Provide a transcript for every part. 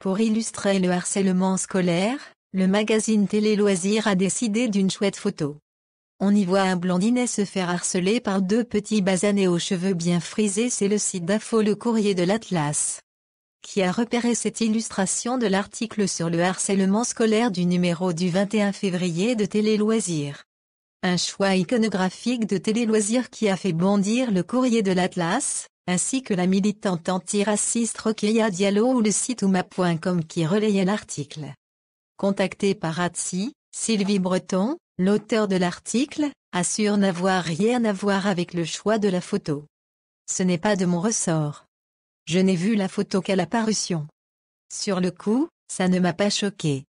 Pour illustrer le harcèlement scolaire, le magazine Télé Loisirs a décidé d'une chouette photo. On y voit un blondinet se faire harceler par deux petits basanés aux cheveux bien frisés c'est le site d'info Le Courrier de l'Atlas qui a repéré cette illustration de l'article sur le harcèlement scolaire du numéro du 21 février de Télé Loisirs. Un choix iconographique de Télé Loisirs qui a fait bondir le courrier de l'Atlas, ainsi que la militante antiraciste Rokeya Diallo ou le site ouma.com qui relayait l'article. Contacté par Atsi, Sylvie Breton, l'auteur de l'article, assure n'avoir rien à voir avec le choix de la photo. Ce n'est pas de mon ressort. Je n'ai vu la photo qu'à la parution. Sur le coup, ça ne m'a pas choqué.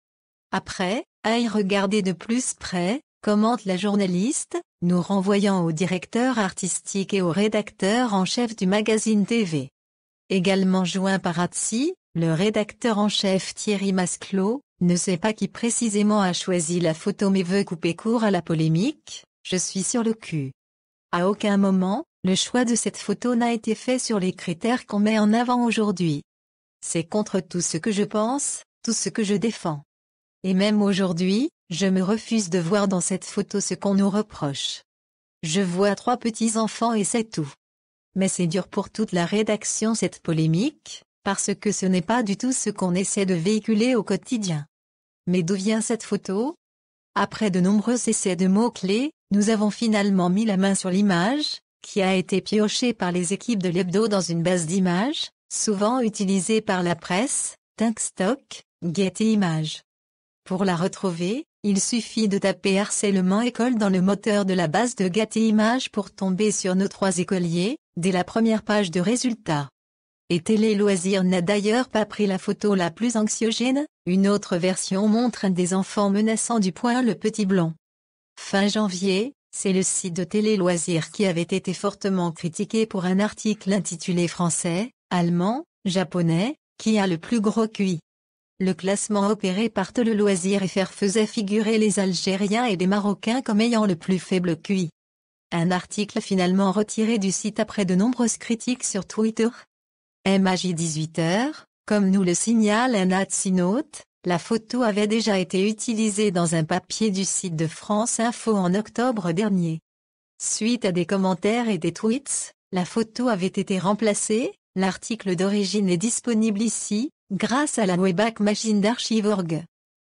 Après, à y regarder de plus près, commente la journaliste, nous renvoyant au directeur artistique et au rédacteur en chef du magazine TV. Également joint par Atsi, le rédacteur en chef Thierry Masclot, ne sait pas qui précisément a choisi la photo mais veut couper court à la polémique, je suis sur le cul. À aucun moment, le choix de cette photo n'a été fait sur les critères qu'on met en avant aujourd'hui. C'est contre tout ce que je pense, tout ce que je défends. Et même aujourd'hui, je me refuse de voir dans cette photo ce qu'on nous reproche. Je vois trois petits-enfants et c'est tout. Mais c'est dur pour toute la rédaction cette polémique, parce que ce n'est pas du tout ce qu'on essaie de véhiculer au quotidien. Mais d'où vient cette photo Après de nombreux essais de mots-clés, nous avons finalement mis la main sur l'image, qui a été piochée par les équipes de l'hebdo dans une base d'images, souvent utilisée par la presse, Tinkstock, Getty Images. Pour la retrouver, il suffit de taper harcèlement école dans le moteur de la base de gâté Images pour tomber sur nos trois écoliers, dès la première page de résultats. Et Télé Loisirs n'a d'ailleurs pas pris la photo la plus anxiogène, une autre version montre un des enfants menaçant du poing le petit blond. Fin janvier, c'est le site de Télé Loisirs qui avait été fortement critiqué pour un article intitulé Français, Allemand, Japonais, qui a le plus gros cuit ». Le classement opéré par le Loisir FR faisait figurer les Algériens et les Marocains comme ayant le plus faible QI. Un article finalement retiré du site après de nombreuses critiques sur Twitter. MAJ 18h, comme nous le signale un Adsinote, la photo avait déjà été utilisée dans un papier du site de France Info en octobre dernier. Suite à des commentaires et des tweets, la photo avait été remplacée, l'article d'origine est disponible ici, grâce à la Weback Machine d'Archivorg.